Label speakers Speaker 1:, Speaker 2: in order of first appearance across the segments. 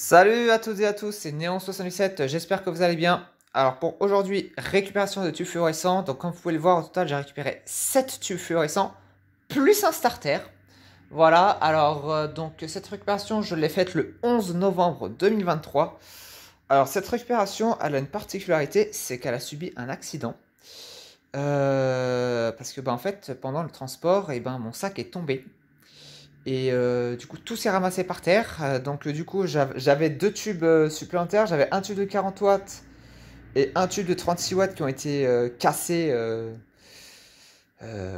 Speaker 1: Salut à toutes et à tous, c'est Néon77, j'espère que vous allez bien. Alors pour aujourd'hui, récupération de tubes fluorescents. Donc comme vous pouvez le voir, au total, j'ai récupéré 7 tubes fluorescents, plus un starter. Voilà, alors euh, donc cette récupération, je l'ai faite le 11 novembre 2023. Alors cette récupération, elle a une particularité, c'est qu'elle a subi un accident. Euh, parce que ben, en fait, pendant le transport, eh ben, mon sac est tombé. Et euh, du coup, tout s'est ramassé par terre. Euh, donc, euh, du coup, j'avais deux tubes supplémentaires. J'avais un tube de 40 watts et un tube de 36 watts qui ont été cassés,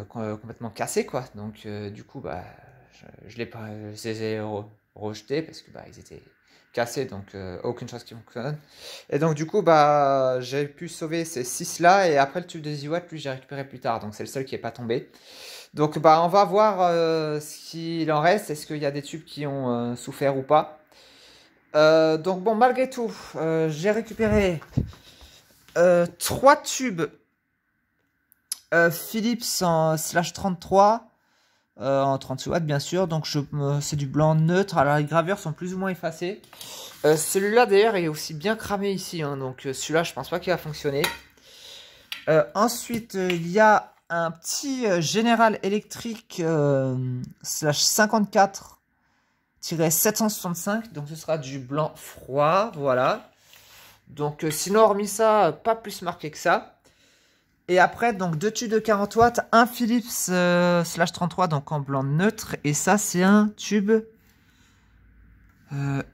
Speaker 1: complètement cassés, quoi. Donc, du coup, bah, je, les, ai rejetés parce que bah, ils étaient cassés, donc aucune chose qui fonctionne. Et donc, du coup, bah, j'ai pu sauver ces six là. Et après, le tube de 10 watts, lui, j'ai récupéré plus tard. Donc, c'est le seul qui n'est pas tombé. Donc bah, on va voir euh, ce qu'il en reste. Est-ce qu'il y a des tubes qui ont euh, souffert ou pas euh, Donc bon, malgré tout, j'ai récupéré trois tubes Philips en slash 33. en 36 watts bien sûr donc c'est du blanc neutre alors les gravures sont plus ou moins effacées celui-là d'ailleurs est aussi bien cramé ici hein. donc celui-là je pense pas qu'il va fonctionner ensuite il y a un petit euh, général électrique euh, slash 54 765 donc ce sera du blanc froid voilà donc euh, sinon hormis ça pas plus marqué que ça et après donc deux tubes de 40 watts un Philips slash 33 donc en blanc neutre et ça c'est un tube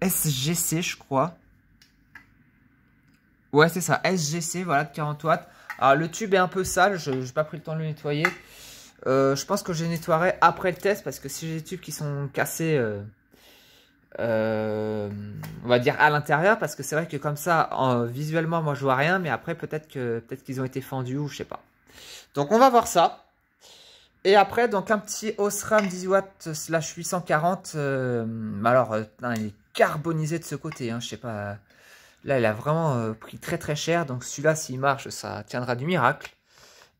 Speaker 1: SGC je crois ouais c'est ça SGC voilà de 40 watts alors, ah, le tube est un peu sale. Je n'ai pas pris le temps de le nettoyer. Euh, je pense que je nettoierai après le test parce que si j'ai des tubes qui sont cassés, euh, euh, on va dire à l'intérieur, parce que c'est vrai que comme ça, visuellement, moi je vois rien, mais après peut-être que peut-être qu'ils ont été fendus ou je sais pas. Donc on va voir ça. Et après, donc un petit Osram 10 w slash 840. alors, il est carbonisé de ce côté, je hein, je sais pas. Là, il a vraiment euh, pris très très cher. Donc celui-là, s'il marche, ça tiendra du miracle.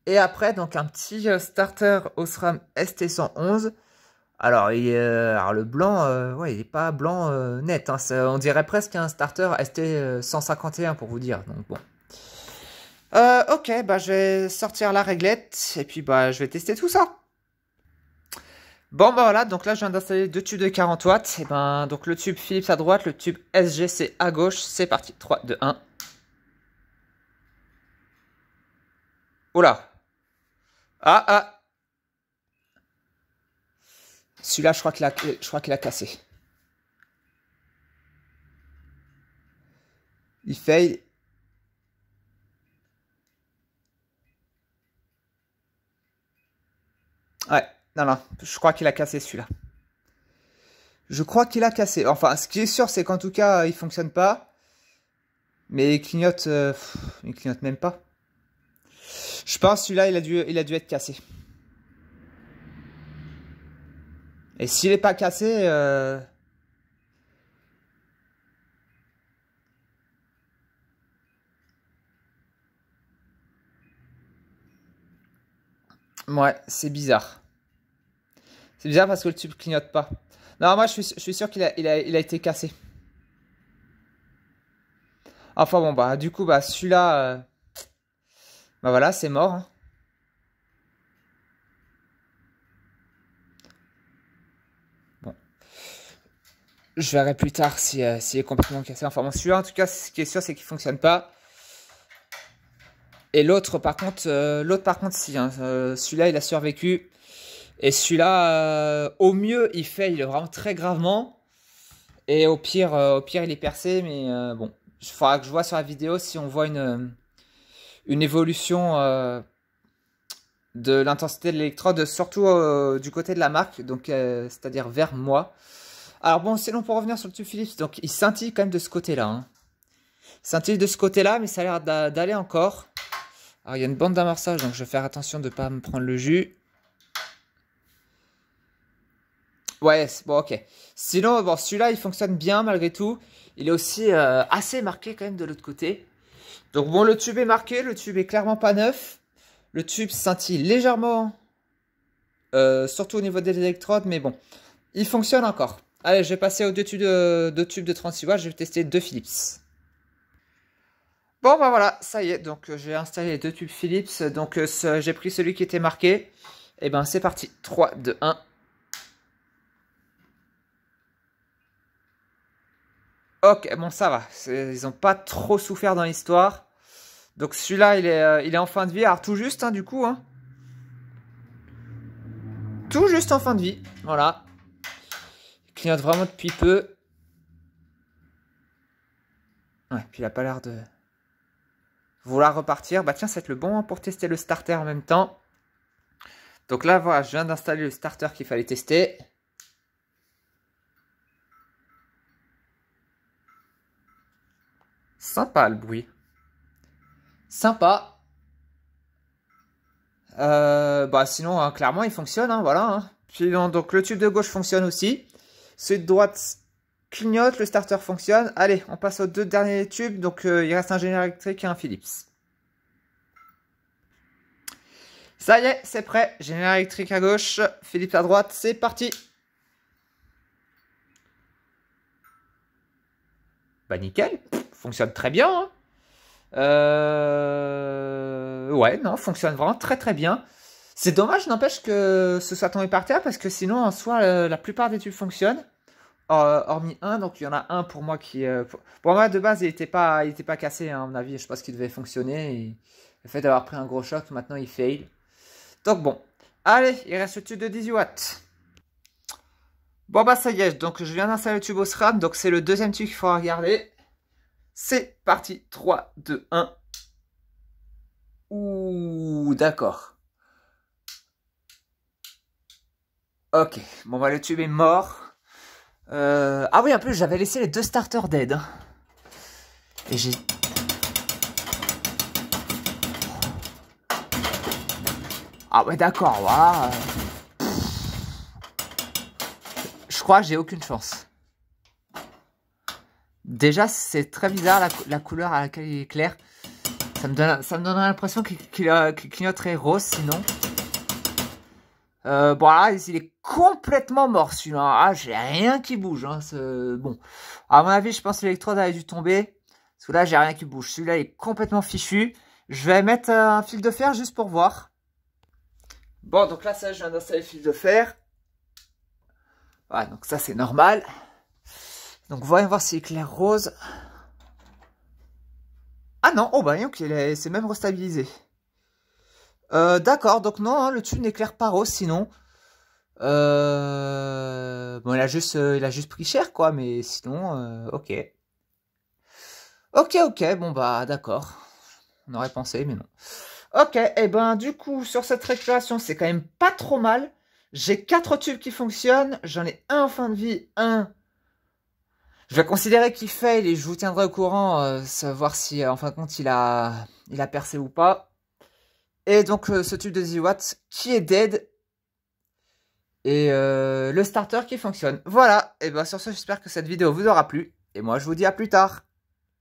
Speaker 1: Et après, donc un petit euh, starter Osram ST111. Euh, alors, le blanc, ouais, il n'est pas blanc net. Hein. on dirait presque un starter ST151 pour vous dire. Donc bon. ok, bah, je vais sortir la réglette et puis bah, je vais tester tout ça. Bon ben voilà, donc là je viens d'installer deux tubes de 40 watts. Et eh ben donc le tube Philips à droite, le tube SGC à gauche. C'est parti, 3, 2, 1. Oula Ah ah Celui-là je crois qu'il a, crois qu'il a cassé. Il faille. Non, je crois qu'il a cassé celui-là. Je crois qu'il a cassé. Enfin, ce qui est sûr, c'est qu'en tout cas, euh, il fonctionne pas. Mais il clignote, euh, il clignote même pas. Je pense celui-là, il a dû, il a dû être cassé. Et s'il n'est pas cassé, euh, ouais, c'est bizarre. C'est parce que le tube clignote pas. Non, moi je suis, sûr qu'il a, été cassé. Enfin bon, bah du coup, bah celui-là, euh, bah voilà, c'est mort. Hein. Bon. Je verrai plus tard s'il si, euh, est complètement cassé. Enfin bon, celui-là, en tout cas, ce qui est sûr, c'est qu'il fonctionne pas. Et l'autre, par contre, euh, l'autre par contre, si. Hein, celui-là, il a survécu. Et celui-là, euh, au mieux, il fait, il vraiment très gravement. Et au pire, euh, au pire, il est percé, mais euh, bon, il faudra que je vois sur la vidéo si on voit une, une évolution de l'intensité de l'électrode, surtout du côté de la marque, donc c'est-à-dire vers moi. Alors bon, sinon pour revenir sur le tube Philips, donc il scintille quand même de ce côté-là. Hein. Il scintille de ce côté-là, mais ça a l'air d'aller encore. Alors il y a une bande d'amorçage, donc je vais faire attention de ne pas me prendre le jus. Ouais, bon, ok. Sinon, bon, celui-là, il fonctionne bien malgré tout. Il est aussi euh, assez marqué quand même de l'autre côté. Donc bon, le tube est marqué, le tube est clairement pas neuf. Le tube scintille légèrement, euh, surtout au niveau des électrodes, mais bon, il fonctionne encore. Allez, je vais passer aux deux tubes de, tubes de 36 watts, je vais tester deux Philips. Bon, ben voilà, ça y est, donc euh, j'ai installé les deux tubes Philips, donc j'ai pris celui qui était marqué. Et eh ben c'est parti, 3, 2, 1. bon, ça va. Ils n'ont pas trop souffert dans l'histoire. Donc celui-là, il est, euh, il est en fin de vie. Alors tout juste, hein, du coup. Hein. Tout juste en fin de vie. Voilà. Il vraiment depuis peu. Ouais, puis il a pas l'air de vouloir repartir. Bah tiens, ça va être le bon pour tester le starter en même temps. Donc là, voilà, je viens d'installer le starter qu'il fallait tester. Sympa le bruit. Sympa. Euh, bah sinon, hein, clairement, il fonctionne, hein, voilà. Hein. donc le tube de gauche fonctionne aussi. Celui de droite clignote, le starter fonctionne. Allez, on passe aux deux derniers tubes. Donc euh, il reste un générateur électrique et un Philips. Ça y est, c'est prêt. Générateur électrique à gauche, Philips à droite, c'est parti. Bah nickel fonctionne très bien. Hein. Euh, ouais, non, fonctionne vraiment très très bien. C'est dommage, n'empêche que ce soit tombé par terre, parce que sinon, en soi, euh, la plupart des tubes fonctionnent. Euh, hormis un, donc il y en a un pour moi qui... pour... moi, de base, il pas, il était pas cassé, hein, à mon avis. Je pense qu'il devait fonctionner. le fait d'avoir pris un gros choc, maintenant, il fail. Donc bon. Allez, il reste le tube de 18 watts. Bon bah ça y est, donc je viens d'installer le tube au SRAM, donc c'est le deuxième tube qu'il faudra regarder. C'est parti, 3, 2, 1. Ouh, d'accord. Ok, bon bah le tube est mort. Euh, ah oui, en plus j'avais laissé les deux starters dead. Hein. Et j'ai... Ah ouais, d'accord, ouais. Je crois que j'ai aucune chance. Déjà, c'est très bizarre la, couleur à laquelle il est clair. Ça me, donne, ça me donnerait l'impression qu'il qu clignoterait rose sinon. Euh, bon, il est complètement mort celui-là. Ah, j'ai rien qui bouge. Hein, bon, à mon avis, je pense que l'électrode a dû tomber. Parce que là, j'ai rien qui bouge. Celui-là est complètement fichu. Je vais mettre un fil de fer juste pour voir. Bon, donc là, ça, je viens d'installer le fil de fer. Voilà, donc ça, c'est normal. Donc voyons voir si éclaire rose. Ah non, oh bah ok, c'est même restabilisé. Euh, d'accord, donc non, hein, le tube n'éclaire pas rose sinon. Euh... Bon, il a, juste, euh, il a juste pris cher quoi, mais sinon, euh, ok. Ok, ok, bon bah d'accord. On aurait pensé, mais non. Ok, et eh ben du coup, sur cette récupération, c'est quand même pas trop mal. J'ai quatre tubes qui fonctionnent. J'en ai un en fin de vie, un je vais considérer qu'il fail et je vous tiendrai au courant, euh, savoir si euh, en fin de compte il a, il a percé ou pas. Et donc euh, ce tube de Watts qui est dead. Et le starter qui fonctionne. Voilà, et bien sur ce j'espère que cette vidéo vous aura plu. Et moi je vous dis à plus tard.